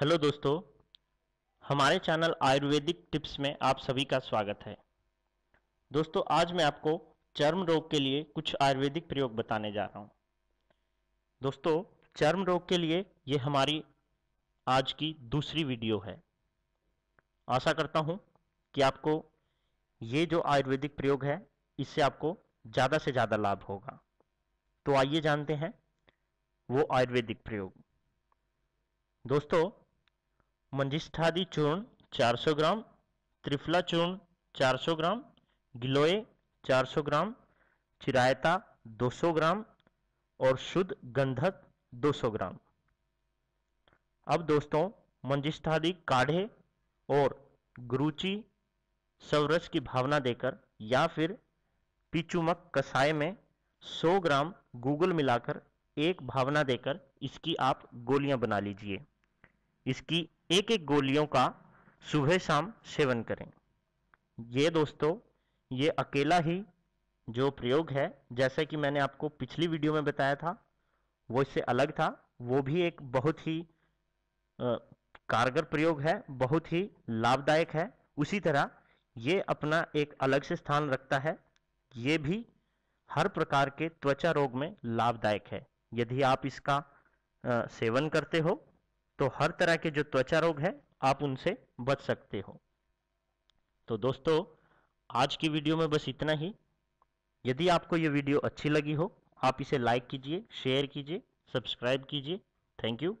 hello दोस्तों हमारे channel Ayurvedic tips में आप सभी का स्वागत है दोस्तों आज मैं आपको चर्म रोग के लिए कुछ आयुर्वेदिक प्रयोग बताने जा रहा हूं दोस्तों चर्म रोग के लिए ये हमारी आज की दूसरी वीडियो है आशा करता हूं कि आपको ये जो आयुर्वेदिक प्रयोग है इससे आपको ज़्यादा से ज़्यादा लाभ होगा तो आइए जानते हैं वो आयुर्वेदिक प्रयोग दोस्तों मंजिष्ठादी चूर्ण 400 ग्राम त्रिफला चूर्ण 400 ग्राम गिलोय 400 ग्राम चिरायता 200 ग्राम और शुद्ध गंधक 200 ग्राम अब दोस्तों मंजिष्ठादी काढ़े और गुरुचि सवरस की भावना देकर या फिर पिचुमक कसाय में 100 ग्राम गूगल मिलाकर एक भावना देकर इसकी आप गोलियां बना लीजिए इसकी एक एक गोलियों का सुबह शाम सेवन करें ये दोस्तों ये अकेला ही जो प्रयोग है जैसा कि मैंने आपको पिछली वीडियो में बताया था वो इससे अलग था वो भी एक बहुत ही आ, कारगर प्रयोग है बहुत ही लाभदायक है उसी तरह ये अपना एक अलग से स्थान रखता है ये भी हर प्रकार के त्वचा रोग में लाभदायक है यदि आप इसका आ, सेवन करते हो तो हर तरह के जो त्वचा रोग है आप उनसे बच सकते हो तो दोस्तों आज की वीडियो में बस इतना ही यदि आपको ये वीडियो अच्छी लगी हो आप इसे लाइक कीजिए शेयर कीजिए सब्सक्राइब कीजिए थैंक यू